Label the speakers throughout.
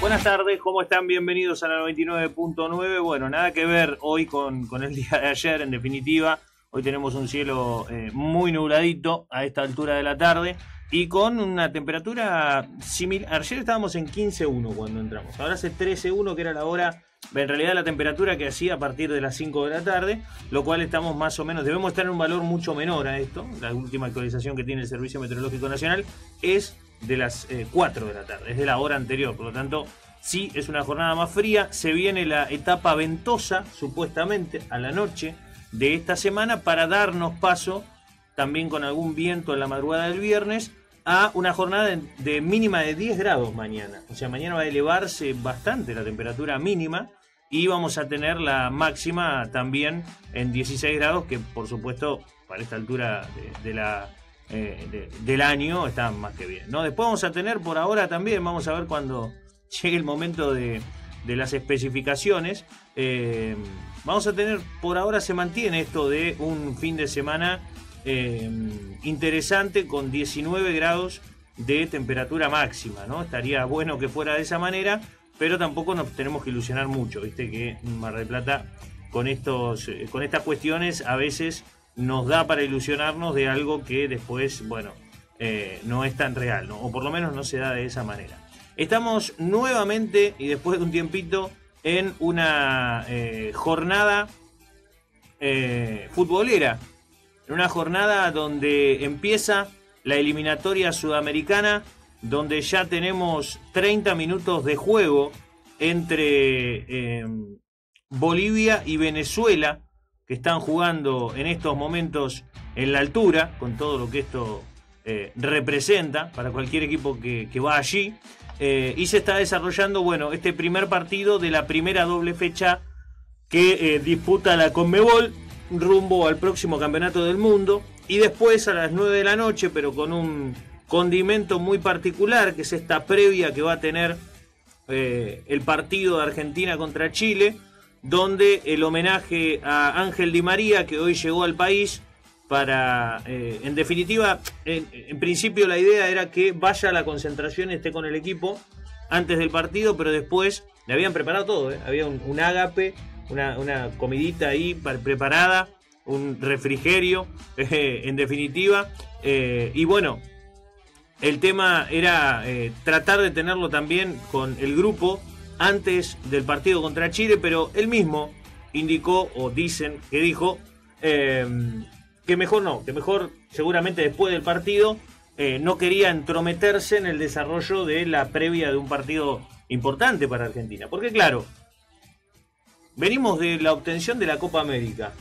Speaker 1: Buenas tardes, ¿cómo están? Bienvenidos a la 99.9. Bueno, nada que ver hoy con, el día de ayer, en definitiva. Hoy tenemos un cielo eh, muy nubladito a esta altura de la tarde y con una temperatura similar. Ayer estábamos en 15.1 cuando entramos, ahora hace 13.1 que era la hora, en realidad la temperatura que hacía a partir de las 5 de la tarde, lo cual estamos más o menos, debemos estar en un valor mucho menor a esto. La última actualización que tiene el Servicio Meteorológico Nacional es de las 4 eh, de la tarde, es de la hora anterior, por lo tanto si es una jornada más fría, se viene la etapa ventosa supuestamente a la noche de esta semana para darnos paso también con algún viento en la madrugada del viernes a una jornada de, mínima de 10 grados mañana, o sea mañana va a elevarse bastante la temperatura mínima y vamos a tener la máxima también en 16 grados que por supuesto para esta altura de la eh, del año está más que bien. ¿no? Después vamos a tener por ahora también, vamos a ver cuando llegue el momento de, las especificaciones. Eh, vamos a tener, por ahora se mantiene esto de un fin de semana eh, interesante con 19 grados de temperatura máxima, ¿no? Estaría bueno que fuera de esa manera, pero tampoco nos tenemos que ilusionar mucho, viste que Mar del Plata con estos, con estas cuestiones a veces nos da para ilusionarnos de algo que después, bueno, eh, no es tan real, o por lo menos no se da de esa manera. Estamos nuevamente y después de un tiempito en una eh, jornada eh, futbolera, en una jornada donde empieza la eliminatoria sudamericana, donde ya tenemos 30 minutos de juego entre Bolivia y Venezuela que están jugando en estos momentos en la altura, con todo lo que esto eh, representa para cualquier equipo que, va allí. Eh, y se está desarrollando, bueno, este primer partido de la primera doble fecha que eh, disputa la Conmebol rumbo al próximo campeonato del mundo. Y después a las 9 de la noche, pero con un condimento muy particular, que es esta previa que va a tener el partido de Argentina contra Chile donde el homenaje a Ángel Di María, que hoy llegó al país, para, eh, en definitiva, en, principio la idea era que vaya a la concentración, esté con el equipo antes del partido, pero después le habían preparado todo, ¿eh? había un, ágape, una, comidita ahí preparada, un refrigerio, eh, en definitiva, y bueno, el tema era tratar de tenerlo también con el grupo antes del partido contra Chile, pero él mismo indicó, o dicen que dijo, em, que mejor no, que mejor seguramente después del partido eh, no quería entrometerse en el desarrollo de la previa de un partido importante para Argentina. Porque claro, venimos de la obtención de la Copa América,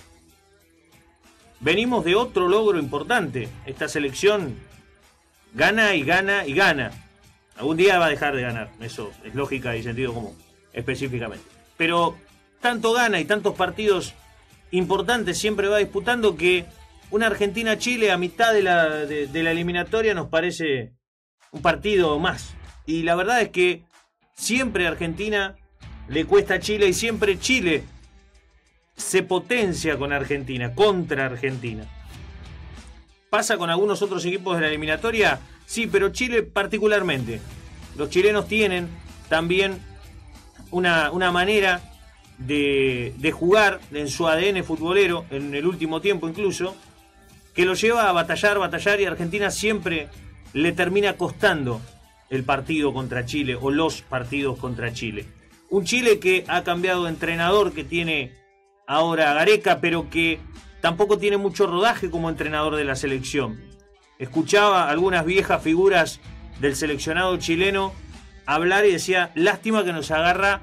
Speaker 1: venimos de otro logro importante, esta selección gana y gana y gana. Algún día va a dejar de ganar, eso es lógica y sentido común, específicamente. Pero tanto gana y tantos partidos importantes siempre va disputando que una Argentina-Chile a mitad de la, de, la eliminatoria nos parece un partido más. Y la verdad es que siempre Argentina le cuesta a Chile y siempre Chile se potencia con Argentina, contra Argentina. Pasa con algunos otros equipos de la eliminatoria Sí, pero Chile particularmente. Los chilenos tienen también una, manera de, jugar en su ADN futbolero, en el último tiempo incluso, que lo lleva a batallar, batallar y Argentina siempre le termina costando el partido contra Chile o los partidos contra Chile. Un Chile que ha cambiado de entrenador, que tiene ahora a Gareca, pero que tampoco tiene mucho rodaje como entrenador de la selección escuchaba algunas viejas figuras del seleccionado chileno hablar y decía, lástima que nos agarra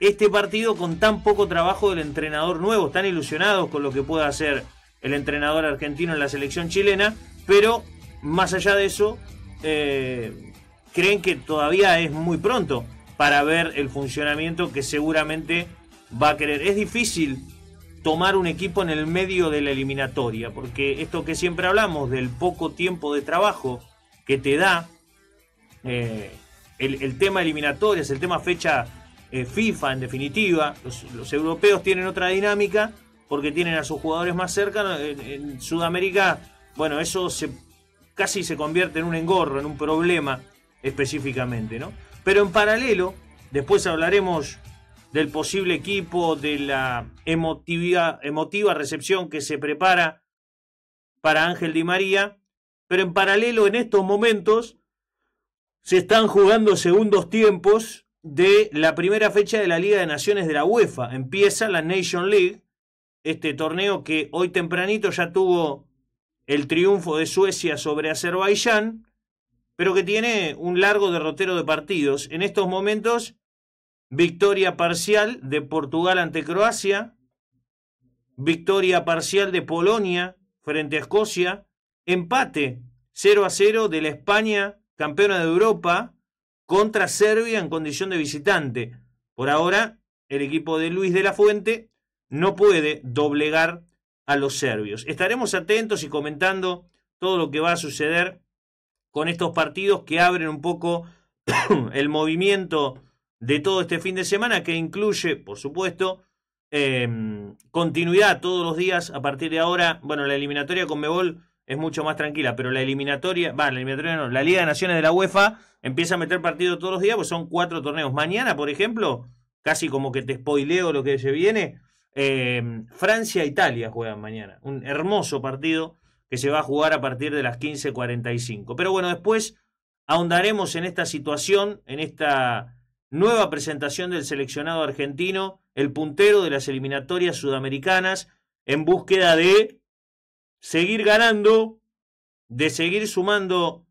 Speaker 1: este partido con tan poco trabajo del entrenador nuevo, están ilusionados con lo que pueda hacer el entrenador argentino en la selección chilena, pero más allá de eso, eh, creen que todavía es muy pronto para ver el funcionamiento que seguramente va a querer. Es difícil tomar un equipo en el medio de la eliminatoria, porque esto que siempre hablamos del poco tiempo de trabajo que te da eh, el, tema tema eliminatorias, el tema fecha eh, FIFA en definitiva, los, europeos tienen otra dinámica porque tienen a sus jugadores más cerca, en, Sudamérica, bueno, eso se, casi se convierte en un engorro, en un problema específicamente, ¿no? Pero en paralelo, después hablaremos del posible equipo, de la emotiva, emotiva recepción que se prepara para Ángel Di María, pero en paralelo en estos momentos se están jugando segundos tiempos de la primera fecha de la Liga de Naciones de la UEFA. Empieza la Nation League, este torneo que hoy tempranito ya tuvo el triunfo de Suecia sobre Azerbaiyán, pero que tiene un largo derrotero de partidos. En estos momentos victoria parcial de Portugal ante Croacia, victoria parcial de Polonia frente a Escocia, empate 0 a 0 de la España, campeona de Europa, contra Serbia en condición de visitante. Por ahora, el equipo de Luis de la Fuente no puede doblegar a los serbios. Estaremos atentos y comentando todo lo que va a suceder con estos partidos que abren un poco el movimiento de todo este fin de semana que incluye, por supuesto, em, continuidad todos los días a partir de ahora. Bueno, la eliminatoria con Mebol es mucho más tranquila, pero la eliminatoria, va, la eliminatoria la Liga de Naciones de la UEFA empieza a meter partido todos los días, pues son cuatro torneos. Mañana, por ejemplo, casi como que te spoileo lo que se viene, eh, Francia-Italia juegan mañana. Un hermoso partido que se va a jugar a partir de las 15.45. Pero bueno, después ahondaremos en esta situación, en esta Nueva presentación del seleccionado argentino, el puntero de las eliminatorias sudamericanas, en búsqueda de seguir ganando, de seguir sumando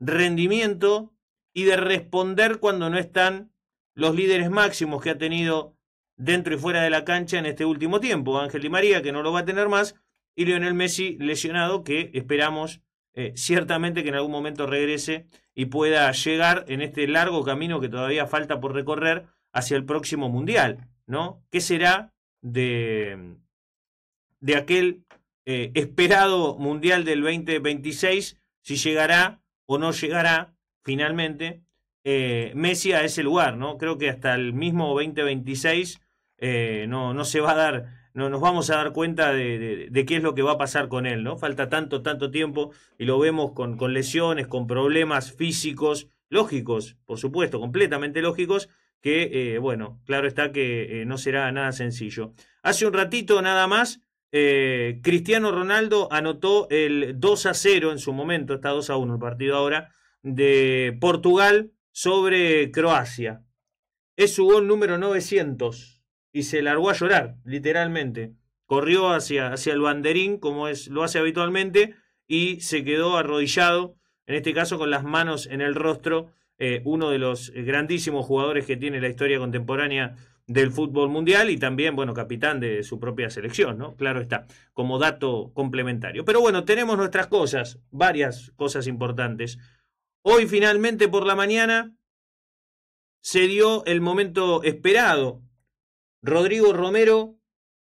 Speaker 1: rendimiento y de responder cuando no están los líderes máximos que ha tenido dentro y fuera de la cancha en este último tiempo. Ángel Di María, que no lo va a tener más, y Lionel Messi lesionado, que esperamos eh, ciertamente que en algún momento regrese y pueda llegar en este largo camino que todavía falta por recorrer hacia el próximo mundial, ¿no? ¿Qué será de, de aquel eh, esperado mundial del 2026? Si llegará o no llegará finalmente eh, Messi a ese lugar, ¿no? Creo que hasta el mismo 2026 no, no se va a dar no, nos vamos a dar cuenta de, qué es lo que va a pasar con él, ¿no? Falta tanto, tanto tiempo y lo vemos con, con lesiones, con problemas físicos, lógicos, por supuesto, completamente lógicos, que, eh, bueno, claro está que eh, no será nada sencillo. Hace un ratito nada más, eh, Cristiano Ronaldo anotó el 2 a 0 en su momento, está 2 a 1 el partido ahora, de Portugal sobre Croacia. Es su gol número 900 y se largó a llorar, literalmente. Corrió hacia, hacia el banderín, como es, lo hace habitualmente, y se quedó arrodillado, en este caso con las manos en el rostro, eh, uno de los grandísimos jugadores que tiene la historia contemporánea del fútbol mundial y también, bueno, capitán de su propia selección, ¿no? Claro está, como dato complementario. Pero bueno, tenemos nuestras cosas, varias cosas importantes. Hoy finalmente por la mañana se dio el momento esperado Rodrigo Romero,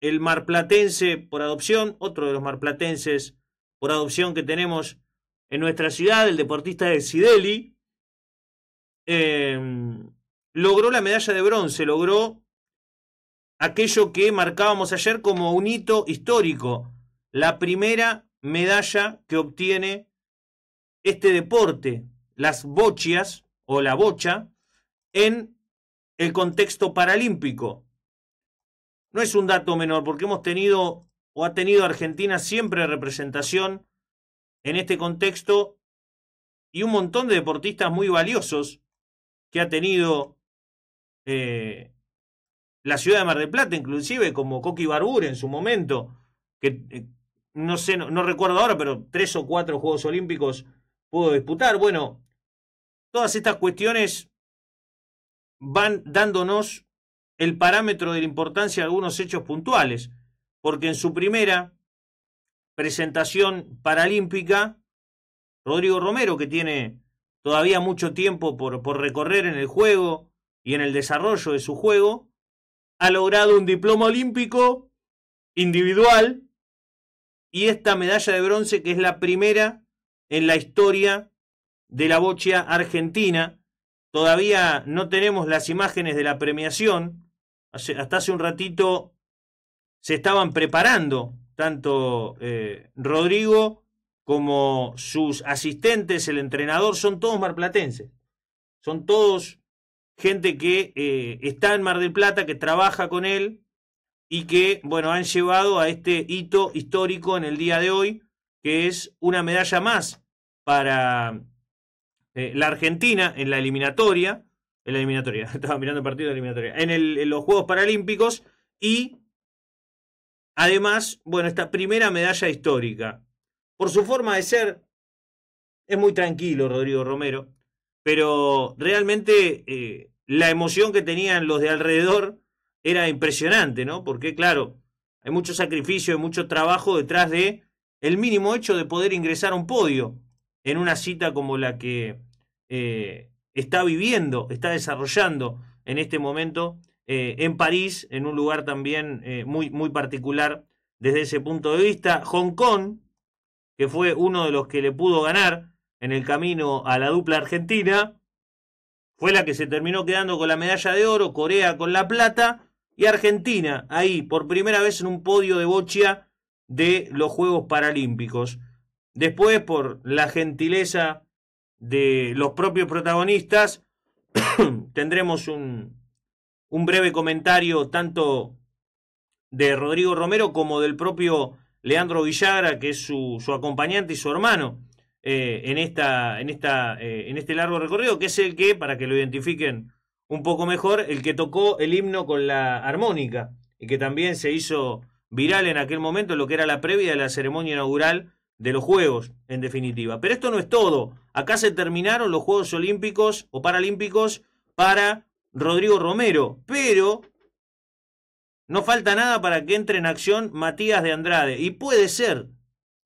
Speaker 1: el marplatense por adopción, otro de los marplatenses por adopción que tenemos en nuestra ciudad, el deportista de Sideli, em, logró la medalla de bronce, logró aquello que marcábamos ayer como un hito histórico, la primera medalla que obtiene este deporte, las bochias o la bocha, en el contexto paralímpico no es un dato menor, porque hemos tenido o ha tenido Argentina siempre representación en este contexto y un montón de deportistas muy valiosos que ha tenido eh, la ciudad de Mar del Plata, inclusive como Coqui Barbur en su momento, que eh, no sé, no recuerdo ahora, pero tres o cuatro Juegos Olímpicos pudo disputar. Bueno, todas estas cuestiones van dándonos el parámetro de la importancia de algunos hechos puntuales, porque en su primera presentación paralímpica, Rodrigo Romero, que tiene todavía mucho tiempo por, por recorrer en el juego y en el desarrollo de su juego, ha logrado un diploma olímpico individual y esta medalla de bronce que es la primera en la historia de la bocha argentina. Todavía no tenemos las imágenes de la premiación, hasta hace un ratito se estaban preparando tanto eh, Rodrigo como sus asistentes, el entrenador, son todos marplatenses. Son todos gente que eh, está en Mar del Plata, que trabaja con él y que, bueno, han llevado a este hito histórico en el día de hoy, que es una medalla más para eh, la Argentina en la eliminatoria en la eliminatoria. Estaba mirando el partido de eliminatoria. En, los Juegos Paralímpicos y además, bueno, esta primera medalla histórica. Por su forma de ser, es muy tranquilo Rodrigo Romero, pero realmente eh, la emoción que tenían los de alrededor era impresionante, ¿no? Porque, claro, hay mucho sacrificio, hay mucho trabajo detrás de el mínimo hecho de poder ingresar a un podio en una cita como la que eh, está viviendo, está desarrollando en este momento eh, en París, en un lugar también eh, muy, muy particular desde ese punto de vista. Hong Kong, que fue uno de los que le pudo ganar en el camino a la dupla argentina, fue la que se terminó quedando con la medalla de oro, Corea con la plata y Argentina ahí por primera vez en un podio de bocha de los Juegos Paralímpicos. Después, por la gentileza de los propios protagonistas, tendremos un, un breve comentario tanto de Rodrigo Romero como del propio Leandro Villagra, que es su, acompañante y su hermano eh, en, esta, en, esta, eh, en este largo recorrido, que es el que, para que lo identifiquen un poco mejor, el que tocó el himno con la armónica y que también se hizo viral en aquel momento, lo que era la previa de la ceremonia inaugural de los Juegos, en definitiva. Pero esto no es todo. Acá se terminaron los Juegos Olímpicos o Paralímpicos para Rodrigo Romero, pero no falta nada para que entre en acción Matías de Andrade. Y puede ser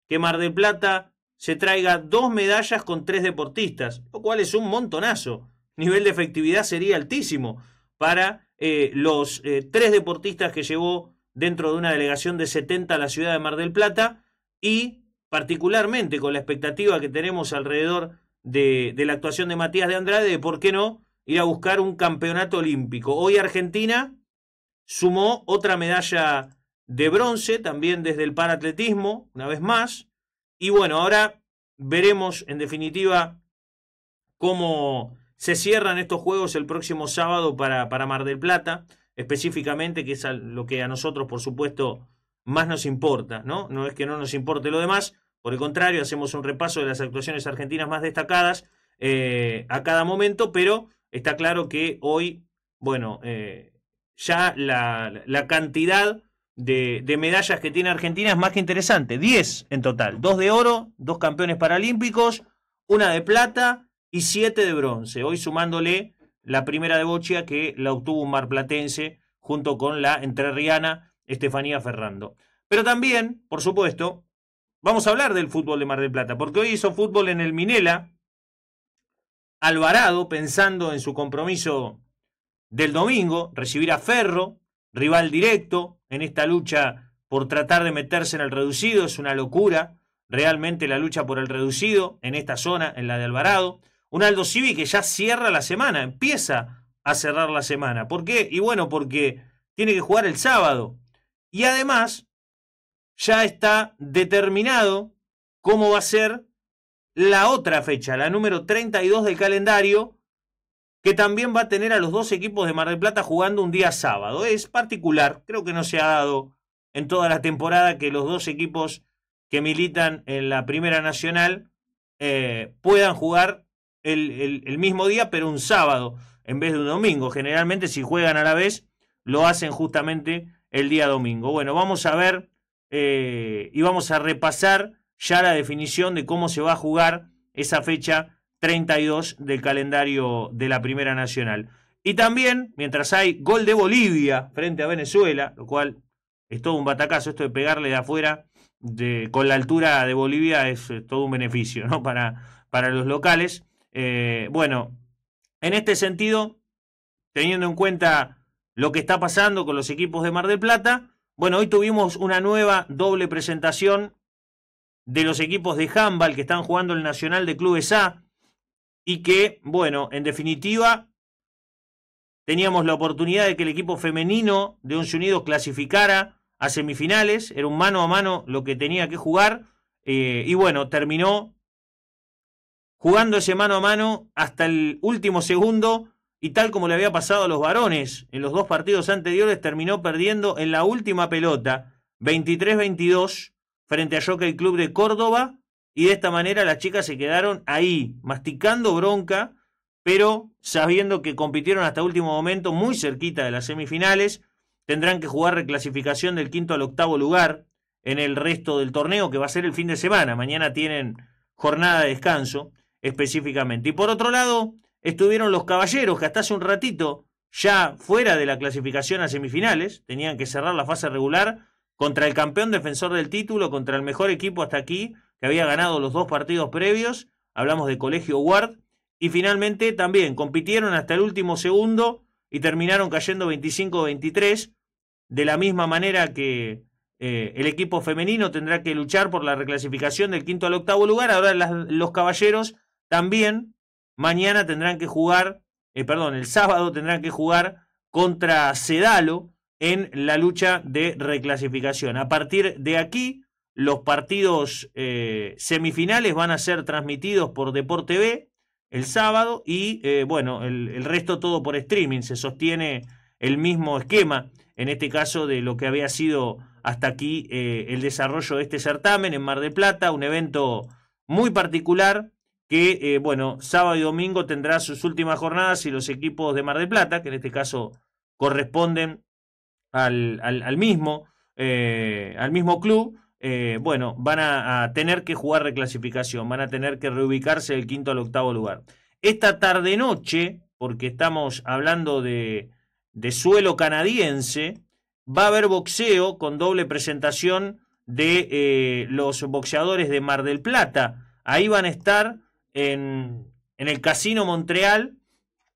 Speaker 1: que Mar del Plata se traiga dos medallas con tres deportistas, lo cual es un montonazo. Nivel de efectividad sería altísimo para eh, los eh, tres deportistas que llevó dentro de una delegación de 70 a la ciudad de Mar del Plata y particularmente con la expectativa que tenemos alrededor de, la actuación de Matías de Andrade, de por qué no ir a buscar un campeonato olímpico. Hoy Argentina sumó otra medalla de bronce, también desde el paratletismo, una vez más. Y bueno, ahora veremos en definitiva cómo se cierran estos juegos el próximo sábado para, para Mar del Plata, específicamente, que es lo que a nosotros, por supuesto, más nos importa, ¿no? No es que no nos importe lo demás, por el contrario, hacemos un repaso de las actuaciones argentinas más destacadas eh, a cada momento, pero está claro que hoy, bueno, eh, ya la, cantidad de, medallas que tiene Argentina es más que interesante. 10 en total, dos de oro, dos campeones paralímpicos, una de plata y siete de bronce. Hoy sumándole la primera de Bochia que la obtuvo un marplatense junto con la entrerriana Estefanía Ferrando. Pero también, por supuesto, Vamos a hablar del fútbol de Mar del Plata, porque hoy hizo fútbol en el Minela. Alvarado, pensando en su compromiso del domingo, recibir a Ferro, rival directo, en esta lucha por tratar de meterse en el reducido, es una locura, realmente la lucha por el reducido en esta zona, en la de Alvarado. Un Aldo Civi que ya cierra la semana, empieza a cerrar la semana. ¿Por qué? Y bueno, porque tiene que jugar el sábado. Y además, ya está determinado cómo va a ser la otra fecha, la número 32 del calendario, que también va a tener a los dos equipos de Mar del Plata jugando un día sábado. Es particular, creo que no se ha dado en toda la temporada que los dos equipos que militan en la Primera Nacional eh, puedan jugar el, mismo día, pero un sábado en vez de un domingo. Generalmente si juegan a la vez, lo hacen justamente el día domingo. Bueno, vamos a ver eh, y vamos a repasar ya la definición de cómo se va a jugar esa fecha 32 del calendario de la Primera Nacional. Y también, mientras hay gol de Bolivia frente a Venezuela, lo cual es todo un batacazo, esto de pegarle de afuera con la altura de Bolivia es, eh, todo un beneficio ¿no? para, para los locales. Eh, bueno, en este sentido, teniendo en cuenta lo que está pasando con los equipos de Mar del Plata, bueno, hoy tuvimos una nueva doble presentación de los equipos de handball que están jugando el Nacional de Clubes A y que, bueno, en definitiva, teníamos la oportunidad de que el equipo femenino de Once Unidos clasificara a semifinales, era un mano a mano lo que tenía que jugar eh, y bueno, terminó jugando ese mano a mano hasta el último segundo y tal como le había pasado a los varones en los dos partidos anteriores, terminó perdiendo en la última pelota 23-22 frente a Jockey Club de Córdoba y de esta manera las chicas se quedaron ahí, masticando bronca, pero sabiendo que compitieron hasta último momento muy cerquita de las semifinales, tendrán que jugar reclasificación del quinto al octavo lugar en el resto del torneo que va a ser el fin de semana, mañana tienen jornada de descanso específicamente. Y por otro lado, estuvieron los caballeros que hasta hace un ratito, ya fuera de la clasificación a semifinales, tenían que cerrar la fase regular contra el campeón defensor del título, contra el mejor equipo hasta aquí, que había ganado los dos partidos previos, hablamos de Colegio Ward, y finalmente también compitieron hasta el último segundo y terminaron cayendo 25-23, de la misma manera que eh, el equipo femenino tendrá que luchar por la reclasificación del quinto al octavo lugar, ahora los caballeros también Mañana tendrán que jugar, eh, perdón, el sábado tendrán que jugar contra Sedalo en la lucha de reclasificación. A partir de aquí, los partidos eh, semifinales van a ser transmitidos por Deporte B el sábado y, eh, bueno, el, resto todo por streaming. Se sostiene el mismo esquema, en este caso, de lo que había sido hasta aquí el desarrollo de este certamen en Mar de Plata, un evento muy particular que, eh, bueno, sábado y domingo tendrá sus últimas jornadas y los equipos de Mar del Plata, que en este caso corresponden al, mismo, eh, al mismo club, eh, bueno, van a, tener que jugar reclasificación, van a tener que reubicarse del quinto al octavo lugar. Esta tarde-noche, porque estamos hablando de, suelo canadiense, va a haber boxeo con doble presentación de los boxeadores de Mar del Plata. Ahí van a estar en, el Casino Montreal,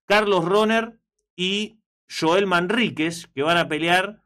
Speaker 1: Carlos Roner y Joel Manríquez, que van a pelear.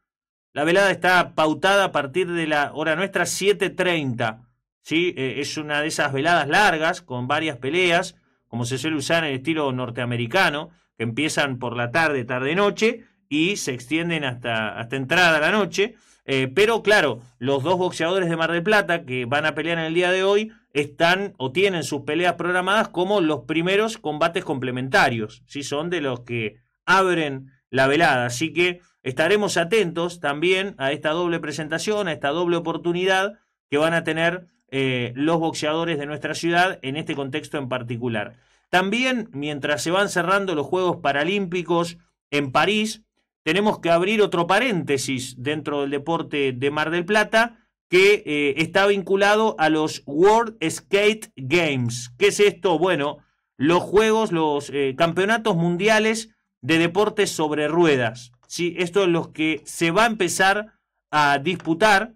Speaker 1: La velada está pautada a partir de la hora nuestra 7.30. ¿sí? Eh, es una de esas veladas largas con varias peleas, como se suele usar en el estilo norteamericano, que empiezan por la tarde, tarde-noche y se extienden hasta, hasta entrada a la noche. Eh, pero claro, los dos boxeadores de Mar del Plata que van a pelear en el día de hoy están o tienen sus peleas programadas como los primeros combates complementarios, si son de los que abren la velada. Así que estaremos atentos también a esta doble presentación, a esta doble oportunidad que van a tener eh, los boxeadores de nuestra ciudad en este contexto en particular. También, mientras se van cerrando los Juegos Paralímpicos en París, tenemos que abrir otro paréntesis dentro del deporte de Mar del Plata que eh, está vinculado a los World Skate Games. ¿Qué es esto? Bueno, los juegos, los eh, campeonatos mundiales de deportes sobre ruedas. ¿sí? Esto es lo que se va a empezar a disputar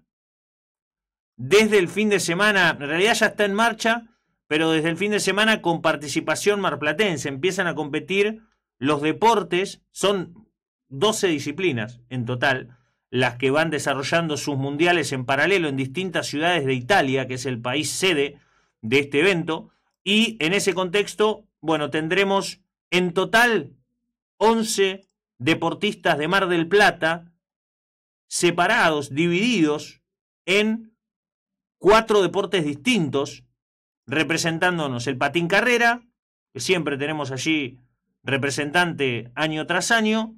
Speaker 1: desde el fin de semana. En realidad ya está en marcha, pero desde el fin de semana con participación marplatense. Empiezan a competir los deportes, son 12 disciplinas en total las que van desarrollando sus mundiales en paralelo en distintas ciudades de Italia, que es el país sede de este evento. Y en ese contexto, bueno, tendremos en total 11 deportistas de Mar del Plata separados, divididos en cuatro deportes distintos, representándonos el patín carrera, que siempre tenemos allí representante año tras año,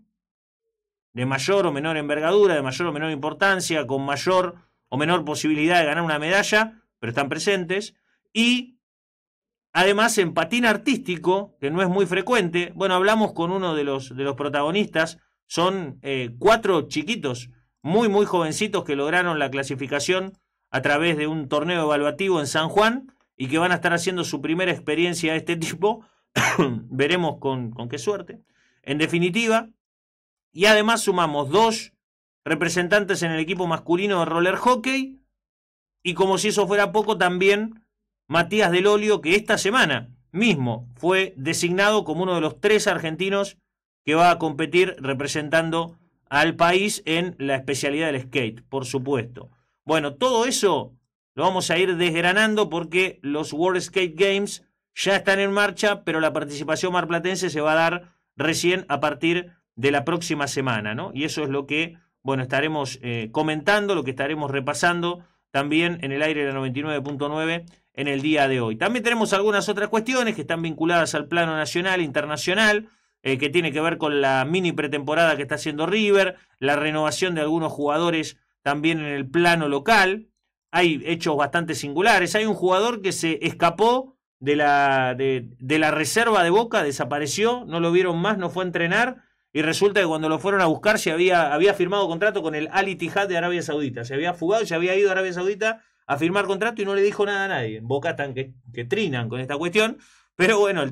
Speaker 1: de mayor o menor envergadura, de mayor o menor importancia, con mayor o menor posibilidad de ganar una medalla, pero están presentes. Y además en patín artístico, que no es muy frecuente, bueno, hablamos con uno de los, de los protagonistas, son eh, cuatro chiquitos, muy, muy jovencitos que lograron la clasificación a través de un torneo evaluativo en San Juan y que van a estar haciendo su primera experiencia de este tipo. Veremos con, con qué suerte. En definitiva, y además sumamos dos representantes en el equipo masculino de roller hockey y como si eso fuera poco también Matías Del Olio que esta semana mismo fue designado como uno de los tres argentinos que va a competir representando al país en la especialidad del skate, por supuesto. Bueno, todo eso lo vamos a ir desgranando porque los World Skate Games ya están en marcha, pero la participación marplatense se va a dar recién a partir de la próxima semana, ¿no? Y eso es lo que, bueno, estaremos eh, comentando, lo que estaremos repasando también en el aire de la 99.9 en el día de hoy. También tenemos algunas otras cuestiones que están vinculadas al plano nacional, internacional, eh, que tiene que ver con la mini pretemporada que está haciendo River, la renovación de algunos jugadores también en el plano local. Hay hechos bastante singulares. Hay un jugador que se escapó de la, de, de la reserva de Boca, desapareció, no lo vieron más, no fue a entrenar y resulta que cuando lo fueron a buscar, se había, había firmado contrato con el Ali Tijad de Arabia Saudita. Se había fugado y se había ido a Arabia Saudita a firmar contrato y no le dijo nada a nadie. En Boca tan que, trinan con esta cuestión. Pero bueno, el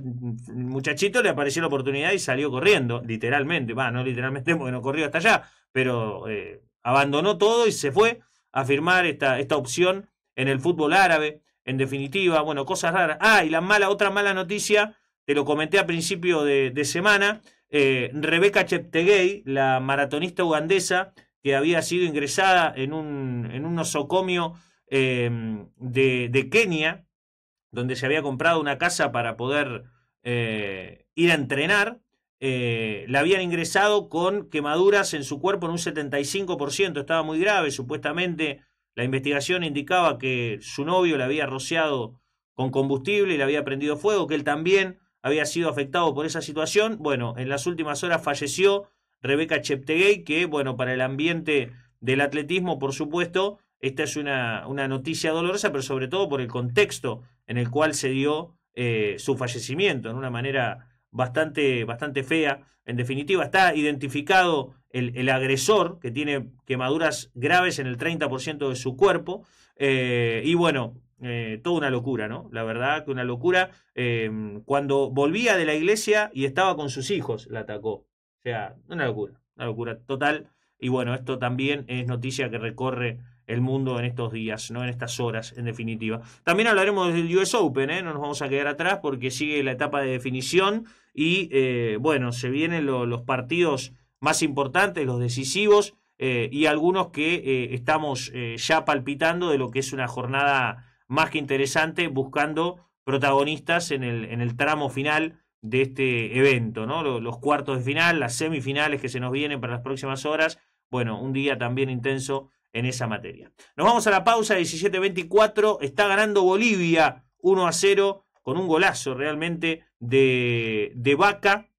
Speaker 1: muchachito le apareció la oportunidad y salió corriendo, literalmente. Va, no literalmente porque no corrió hasta allá, pero eh, abandonó todo y se fue a firmar esta, esta opción en el fútbol árabe. En definitiva, bueno, cosas raras. Ah, y la mala, otra mala noticia, te lo comenté a principio de semana, eh, Rebeca Cheptegei, la maratonista ugandesa que había sido ingresada en un, en nosocomio em, de, Kenia, donde se había comprado una casa para poder eh, ir a entrenar, eh, la habían ingresado con quemaduras en su cuerpo en un 75%, estaba muy grave, supuestamente la investigación indicaba que su novio la había rociado con combustible y le había prendido fuego, que él también había sido afectado por esa situación. Bueno, en las últimas horas falleció Rebeca Cheptegei, que bueno, para el ambiente del atletismo, por supuesto, esta es una, una noticia dolorosa, pero sobre todo por el contexto en el cual se dio eh, su fallecimiento, en una manera bastante, bastante fea. En definitiva, está identificado el, agresor, que tiene quemaduras graves en el 30% de su cuerpo. Eh, y bueno, eh, Todo una locura, ¿no? La verdad que una locura. Em, cuando volvía de la iglesia y estaba con sus hijos, la atacó. O sea, una locura, una locura total. Y bueno, esto también es noticia que recorre el mundo en estos días, ¿no? En estas horas, en definitiva. También hablaremos del US Open, ¿eh? No nos vamos a quedar atrás porque sigue la etapa de definición y, eh, bueno, se vienen los partidos más importantes, los decisivos eh, y algunos que estamos ya palpitando de lo que es una jornada más que interesante buscando protagonistas en el, en el tramo final de este evento, ¿no? Los, cuartos de final, las semifinales que se nos vienen para las próximas horas. Bueno, un día también intenso en esa materia. Nos vamos a la pausa, 17-24. Está ganando Bolivia 1 a 0 con un golazo realmente de, de Vaca,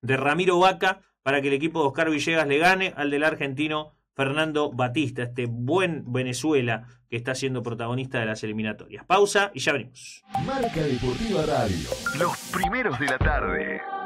Speaker 1: de Ramiro Vaca, para que el equipo de Oscar Villegas le gane al del argentino Fernando Batista. Este buen Venezuela que está siendo protagonista de las eliminatorias. Pausa y ya venimos. Marca Deportiva Radio. Los primeros de la tarde.